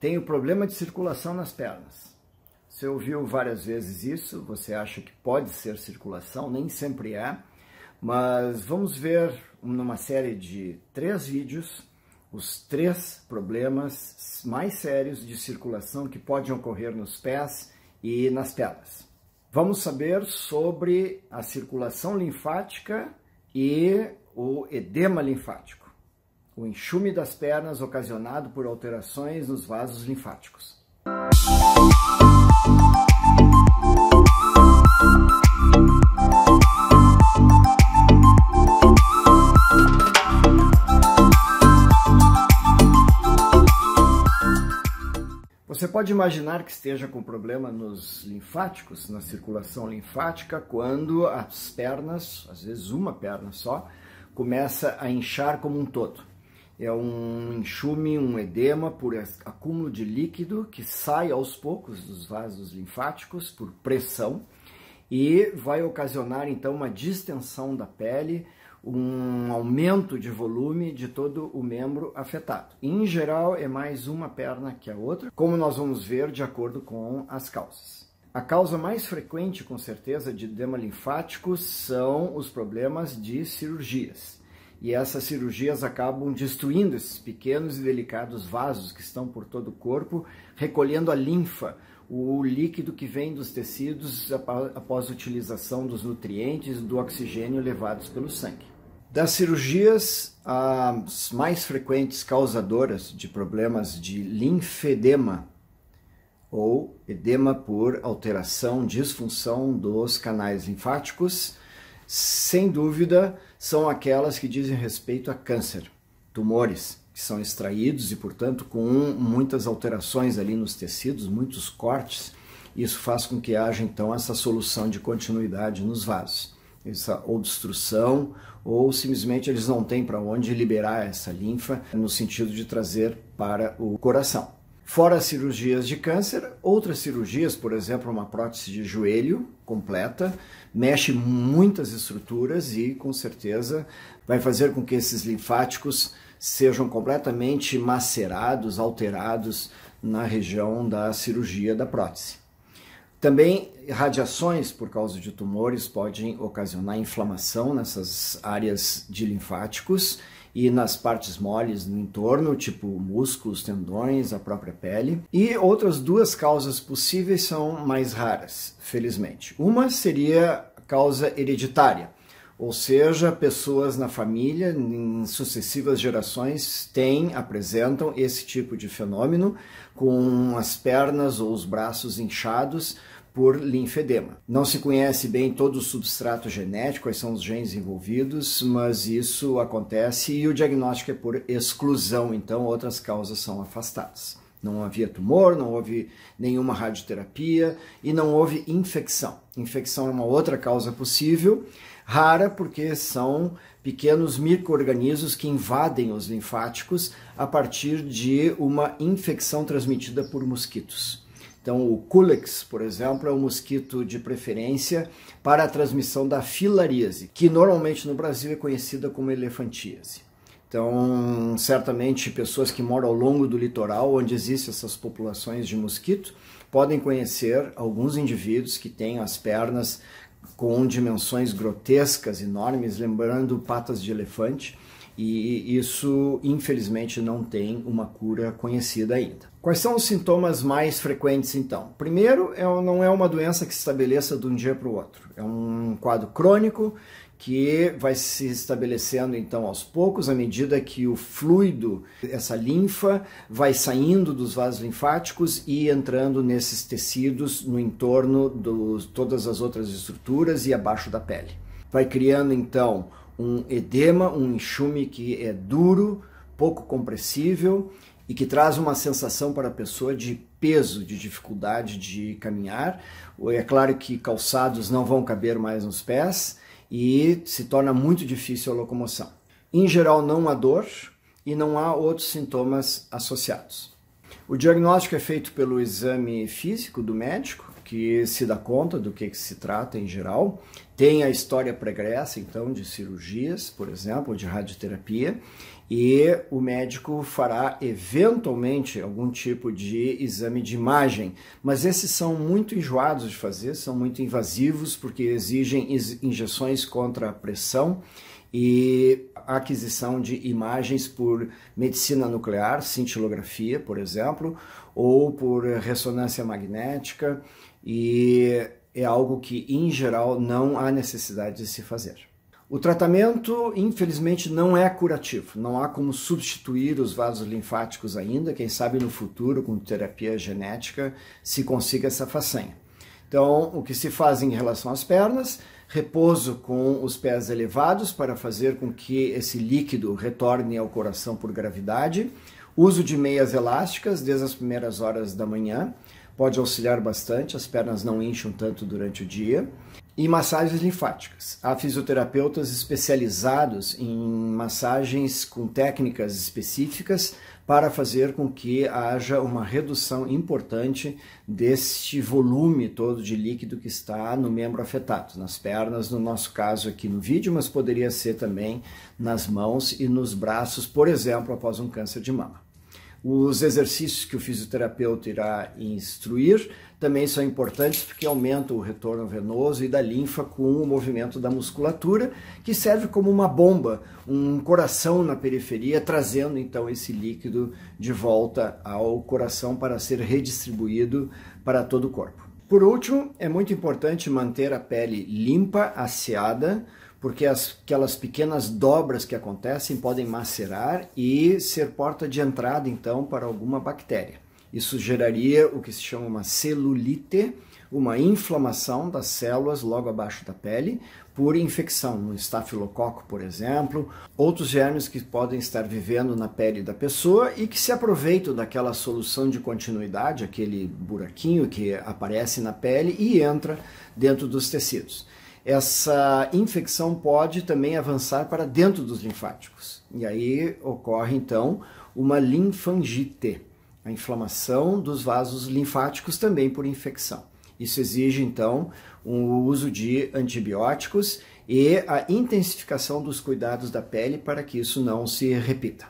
tenho problema de circulação nas pernas. Você ouviu várias vezes isso, você acha que pode ser circulação, nem sempre é, mas vamos ver numa série de três vídeos os três problemas mais sérios de circulação que podem ocorrer nos pés e nas pernas. Vamos saber sobre a circulação linfática e o edema linfático o enxume das pernas ocasionado por alterações nos vasos linfáticos. Você pode imaginar que esteja com problema nos linfáticos, na circulação linfática, quando as pernas, às vezes uma perna só, começa a inchar como um todo é um enxume, um edema por acúmulo de líquido que sai aos poucos dos vasos linfáticos por pressão e vai ocasionar então uma distensão da pele, um aumento de volume de todo o membro afetado. Em geral, é mais uma perna que a outra, como nós vamos ver de acordo com as causas. A causa mais frequente, com certeza, de edema linfático são os problemas de cirurgias e essas cirurgias acabam destruindo esses pequenos e delicados vasos que estão por todo o corpo, recolhendo a linfa, o líquido que vem dos tecidos após a utilização dos nutrientes e do oxigênio levados pelo sangue. Das cirurgias, as mais frequentes causadoras de problemas de linfedema, ou edema por alteração, disfunção dos canais linfáticos, sem dúvida, são aquelas que dizem respeito a câncer, tumores que são extraídos e, portanto, com muitas alterações ali nos tecidos, muitos cortes, isso faz com que haja então essa solução de continuidade nos vasos, essa obstrução, ou simplesmente eles não têm para onde liberar essa linfa no sentido de trazer para o coração. Fora cirurgias de câncer, outras cirurgias, por exemplo, uma prótese de joelho completa, mexe muitas estruturas e com certeza vai fazer com que esses linfáticos sejam completamente macerados, alterados na região da cirurgia da prótese. Também radiações por causa de tumores podem ocasionar inflamação nessas áreas de linfáticos e nas partes moles no entorno, tipo músculos, tendões, a própria pele. E outras duas causas possíveis são mais raras, felizmente. Uma seria causa hereditária, ou seja, pessoas na família, em sucessivas gerações, têm, apresentam esse tipo de fenômeno, com as pernas ou os braços inchados por linfedema. Não se conhece bem todo o substrato genético, quais são os genes envolvidos, mas isso acontece e o diagnóstico é por exclusão, então outras causas são afastadas. Não havia tumor, não houve nenhuma radioterapia e não houve infecção. Infecção é uma outra causa possível, rara porque são pequenos microorganismos que invadem os linfáticos a partir de uma infecção transmitida por mosquitos. Então, o Culex, por exemplo, é um mosquito de preferência para a transmissão da filaríase, que normalmente no Brasil é conhecida como elefantíase. Então, certamente, pessoas que moram ao longo do litoral, onde existem essas populações de mosquito, podem conhecer alguns indivíduos que têm as pernas com dimensões grotescas, enormes, lembrando patas de elefante, e isso, infelizmente, não tem uma cura conhecida ainda. Quais são os sintomas mais frequentes, então? Primeiro, é não é uma doença que se estabeleça de um dia para o outro. É um quadro crônico que vai se estabelecendo então aos poucos, à medida que o fluido, essa linfa, vai saindo dos vasos linfáticos e entrando nesses tecidos no entorno de todas as outras estruturas e abaixo da pele. Vai criando então um edema, um enxume que é duro, pouco compressível e que traz uma sensação para a pessoa de peso, de dificuldade de caminhar. É claro que calçados não vão caber mais nos pés e se torna muito difícil a locomoção. Em geral, não há dor e não há outros sintomas associados. O diagnóstico é feito pelo exame físico do médico, que se dá conta do que, que se trata em geral. Tem a história pregressa, então, de cirurgias, por exemplo, de radioterapia, e o médico fará eventualmente algum tipo de exame de imagem, mas esses são muito enjoados de fazer, são muito invasivos porque exigem injeções contra a pressão e a aquisição de imagens por medicina nuclear, cintilografia, por exemplo, ou por ressonância magnética, e é algo que, em geral, não há necessidade de se fazer. O tratamento, infelizmente, não é curativo. Não há como substituir os vasos linfáticos ainda. Quem sabe no futuro, com terapia genética, se consiga essa façanha. Então, o que se faz em relação às pernas? repouso com os pés elevados para fazer com que esse líquido retorne ao coração por gravidade, uso de meias elásticas desde as primeiras horas da manhã, pode auxiliar bastante, as pernas não incham tanto durante o dia e massagens linfáticas. Há fisioterapeutas especializados em massagens com técnicas específicas para fazer com que haja uma redução importante deste volume todo de líquido que está no membro afetado, nas pernas, no nosso caso aqui no vídeo, mas poderia ser também nas mãos e nos braços, por exemplo, após um câncer de mama os exercícios que o fisioterapeuta irá instruir também são importantes porque aumentam o retorno venoso e da linfa com o movimento da musculatura, que serve como uma bomba, um coração na periferia, trazendo então esse líquido de volta ao coração para ser redistribuído para todo o corpo. Por último, é muito importante manter a pele limpa, asseada, porque as, aquelas pequenas dobras que acontecem podem macerar e ser porta de entrada então para alguma bactéria. Isso geraria o que se chama uma celulite, uma inflamação das células logo abaixo da pele por infecção, no estafilococo, por exemplo, outros germes que podem estar vivendo na pele da pessoa e que se aproveitam daquela solução de continuidade, aquele buraquinho que aparece na pele e entra dentro dos tecidos. Essa infecção pode também avançar para dentro dos linfáticos. E aí ocorre então uma linfangite a inflamação dos vasos linfáticos também por infecção. Isso exige, então, o um uso de antibióticos e a intensificação dos cuidados da pele para que isso não se repita.